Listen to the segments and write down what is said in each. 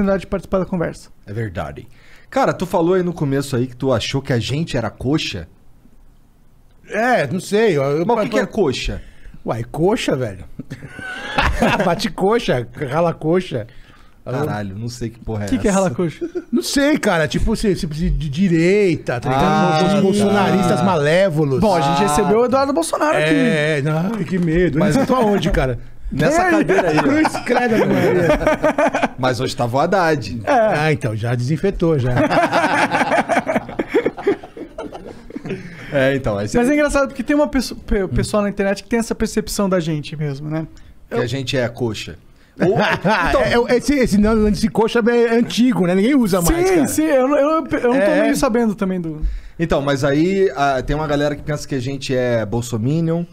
oportunidade de participar da conversa. É verdade. Cara, tu falou aí no começo aí que tu achou que a gente era coxa. É, não sei. Eu, Mas o que, que é coxa? Uai, coxa, velho. Bate coxa, rala coxa. Caralho, não sei que porra é que essa. O que é rala coxa? Não sei, cara. Tipo, se, se de direita, tá ligado? Ah, Os tá. bolsonaristas malévolos. Bom, a gente recebeu o Eduardo Bolsonaro é, aqui. É, que medo. Mas eu tô aonde, cara? Nessa cadeira aí. Cruz, credo, Maria. Mas hoje tava tá o Haddad. É. Ah, então, já desinfetou, já. é, então. Mas é engraçado, porque tem uma pessoa, pessoa na internet que tem essa percepção da gente mesmo, né? Que Eu... a gente é coxa. Ou, então, é, é esse, esse de coxa é antigo, né? Ninguém usa mais. Sim, cara. sim. Eu, eu, eu não tô é... meio sabendo também do. Então, mas aí a, tem uma galera que pensa que a gente é bolsominion,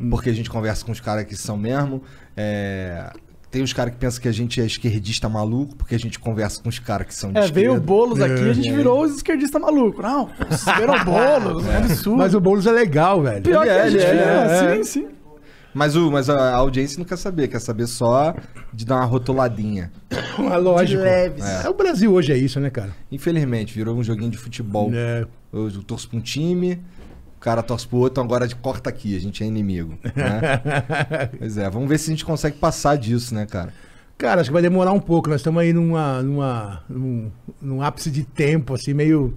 hum. porque a gente conversa com os caras que são mesmo. É, tem os caras que pensam que a gente é esquerdista maluco, porque a gente conversa com os caras que são de É, esquerda. veio o Boulos aqui e a é, gente é. virou os esquerdistas malucos. Não, viram o Boulos, é absurdo. Mas o Boulos é legal, velho. Pior ele que é, a gente é, é. sim, sim. Mas, o, mas a audiência não quer saber, quer saber só de dar uma rotuladinha. uma lógica. De leves. É. é. O Brasil hoje é isso, né, cara? Infelizmente, virou um joguinho de futebol. É. Eu, eu torço pra um time, o cara torce pro outro, então agora corta aqui, a gente é inimigo. Né? pois é, vamos ver se a gente consegue passar disso, né, cara? Cara, acho que vai demorar um pouco. Nós estamos aí numa, numa, num, num ápice de tempo, assim, meio.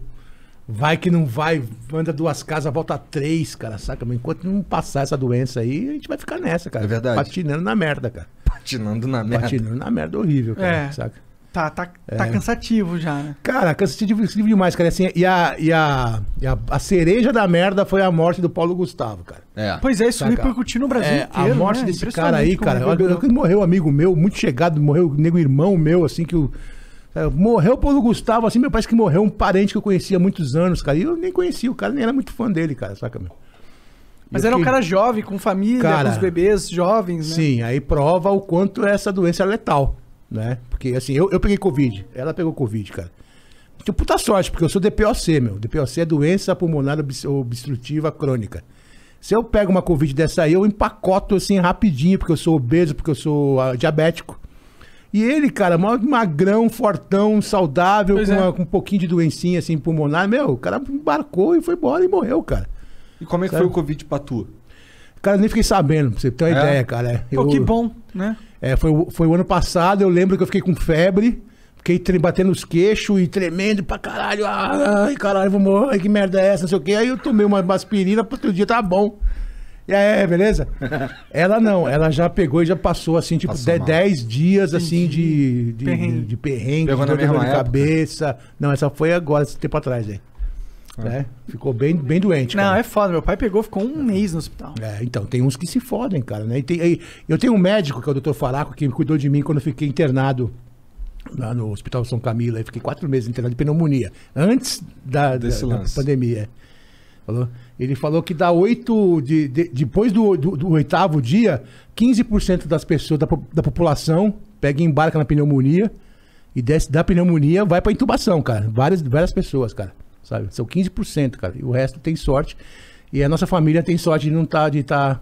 Vai que não vai, anda duas casas, volta três, cara, saca? Mas enquanto não passar essa doença aí, a gente vai ficar nessa, cara. É verdade. Patinando na merda, cara. Patinando na merda. Patinando na merda horrível, cara, é. saca? Tá, tá, tá é. cansativo já, né? Cara, cansativo, demais, cara. É assim, e a, e, a, e a, a, cereja da merda foi a morte do Paulo Gustavo, cara. É. Pois é, isso Saca? repercutiu no Brasil é, inteiro, A morte né? desse cara aí, cara. Morreu, eu, eu, morreu um amigo meu, muito chegado, morreu nego irmão meu, assim, que o. É, morreu o Paulo Gustavo, assim, meu, parece que morreu um parente que eu conhecia há muitos anos, cara. E eu nem conhecia o cara, nem era muito fã dele, cara, saca, meu? Mas era um cara jovem, com família, cara, com os bebês jovens, né? Sim, aí prova o quanto essa doença é letal né? Porque assim, eu, eu peguei Covid, ela pegou Covid, cara. Tipo, puta sorte, porque eu sou DPOC, meu. DPOC é doença pulmonar obstrutiva crônica. Se eu pego uma Covid dessa aí, eu empacoto assim rapidinho, porque eu sou obeso, porque eu sou ah, diabético. E ele, cara, mó magrão, fortão, saudável, com, é. uma- com um pouquinho de doencinha assim pulmonar, meu, o cara embarcou e foi embora e morreu, cara. E como é que foi o Covid pra tu? Cara, eu nem fiquei sabendo, pra você ter uma É? ideia, cara. Pô, Eu- que bom, né? É, foi, foi o ano passado, eu lembro que eu fiquei com febre. Fiquei batendo os queixos e tremendo pra caralho. Ai, caralho, vou morrer, que merda é essa, não sei o quê. Aí eu tomei uma aspirina, pro outro dia tá bom. E aí, é, beleza? ela não, ela já pegou e já passou, assim, tipo, 10 dias, assim, de, de, perrengue. de, de perrengue, de, dor de cabeça. Não, essa foi agora, esse tempo atrás, aí. É. Né? Ficou bem, bem doente. Não, é foda. Meu pai pegou, ficou um mês no hospital. É, então, tem uns que se fodem, cara. Né? E tem, eu tenho um médico, que é o doutor Faraco, que cuidou de mim quando eu fiquei internado lá no Hospital São Camilo. Aí fiquei quatro meses internado de pneumonia. Antes da, da, da pandemia. É. Falou? Ele falou que dá oito. De, de, depois do, do, do, oitavo dia, 15% das pessoas, da, da população, pega e embarca na pneumonia. E desce da pneumonia, vai pra intubação, cara. Várias, várias pessoas, cara sabe? São 15%, cara. E o resto tem sorte. E a nossa família tem sorte de não tá, de estar tá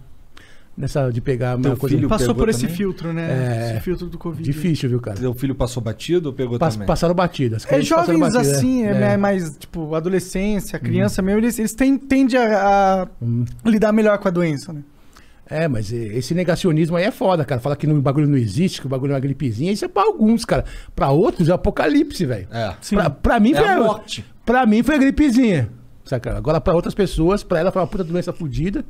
nessa de pegar meu mesma coisa. Filho passou por esse também? filtro, né? É... Esse filtro do Covid. Difícil, viu, cara? o filho passou batido ou pegou também? Passaram batidas. É, jovens assim, né? é, é, mais, tipo, adolescência, uhum. criança hum. mesmo, eles, eles têm, tendem a, a hum. lidar melhor com a doença, né? É, mas esse negacionismo aí é foda, cara. Falar que o bagulho não existe, que o bagulho é uma gripezinha, isso é pra alguns, cara. Pra outros é apocalipse, velho. É. Pra, pra, mim é foi. A morte. Pra mim foi a gripezinha. Saca? Agora, pra outras pessoas, pra ela foi uma puta doença fodida.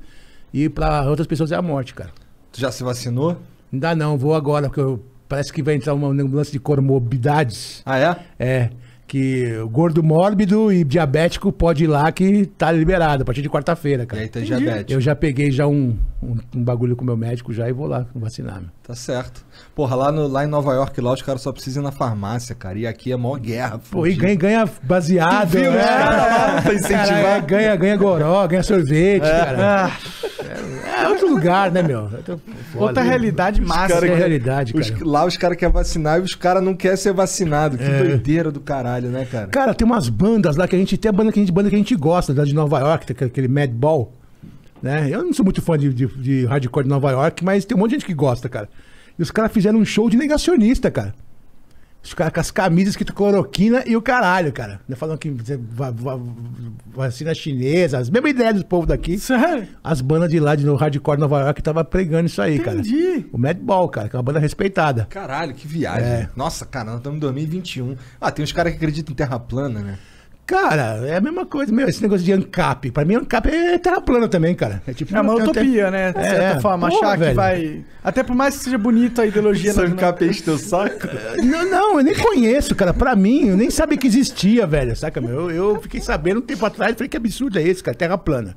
E pra outras pessoas é a morte, cara. Tu já se vacinou? Ainda não, vou agora, porque eu, parece que vai entrar uma, um lance de comorbidades. Ah, é? É que gordo mórbido e diabético pode ir lá que tá liberado a partir de quarta-feira, cara. E aí tá tem diabetes. Eu já peguei já um, um, um, bagulho com meu médico já e vou lá vacinar. Meu. Tá certo. Porra, lá, no, lá em Nova York, lá os caras só precisam ir na farmácia, cara. E aqui é mó guerra. Pô, e ganha, ganha baseado, viu, né? É, é, pra ganha, ganha goró, ganha sorvete, é. cara. Ah. É outro lugar, né, meu? É Outra realidade massa. Cara, realidade, cara. Os, lá os caras querem vacinar e os caras não querem ser vacinados. Que é. doideira do caralho, né, cara? Cara, tem umas bandas lá que a gente tem a banda que a gente, banda que a gente gosta, da de Nova York, tem aquele Madball. Né? Eu não sou muito fã de, de, de hardcore de Nova York, mas tem um monte de gente que gosta, cara. E os caras fizeram um show de negacionista, cara. Os caras com as camisas escrito cloroquina e o caralho, cara. É falando que vacina chinesa, as mesma ideia do povo daqui. Sério? As bandas de lá, de no Hardcore Nova York, tava pregando isso aí, Entendi. cara. Entendi. O Madball, cara, que é uma banda respeitada. Caralho, que viagem. É. Nossa, cara, estamos em 2021. Ah, tem uns caras que acreditam em terra plana, né? Cara, é a mesma coisa, meu, esse negócio de ANCAP. Pra mim, ANCAP é terra plana também, cara. É tipo. É uma utopia, né? É. De certa é, forma, porra, achar velho. que vai. Até por mais que seja bonita a ideologia. Se né? ANCAP enche teu saco? É, não, não, eu nem conheço, cara. Pra mim, eu nem sabia que existia, velho, saca, meu? Eu, eu fiquei sabendo um tempo atrás, falei que absurdo é esse, cara, terra plana.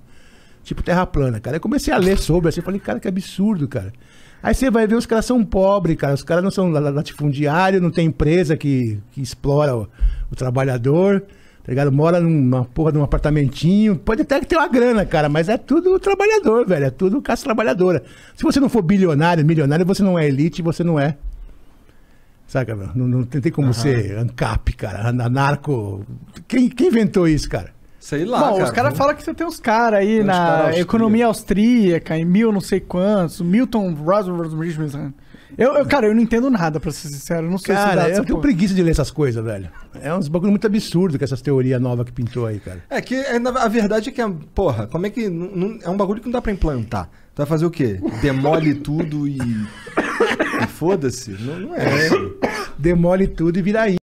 Tipo terra plana, cara. Eu comecei a ler sobre, assim, falei, cara, que absurdo, cara. Aí você vai ver, os caras são pobres, cara. Os caras não são latifundiários, não tem empresa que, que explora o, o trabalhador tá ligado? Mora numa porra de um apartamentinho, pode até ter uma grana, cara, mas é tudo trabalhador, velho, é tudo caça trabalhadora. Se você não for bilionário, milionário, você não é elite, você não é. Saca, meu? Não, não tem como uhum. ser ANCAP, cara, anarco. Quem, quem inventou isso, cara? Sei lá. Bom, cara, os caras falam que você tem uns caras aí na cara economia austríaca, em mil não sei quantos, Milton Rosenzweig. Eu, eu, cara, eu não entendo nada, pra ser sincero. Eu não sei cara, se dá eu tenho preguiça de ler essas coisas, velho. É uns bagulho muito absurdo com essas teorias novas que pintou aí, cara. É que é, a verdade é que, é, porra, como é que. Não, é um bagulho que não dá pra implantar. Tu vai fazer o quê? Demole tudo e. e Foda-se. Não, não é. é. Demole tudo e vira aí.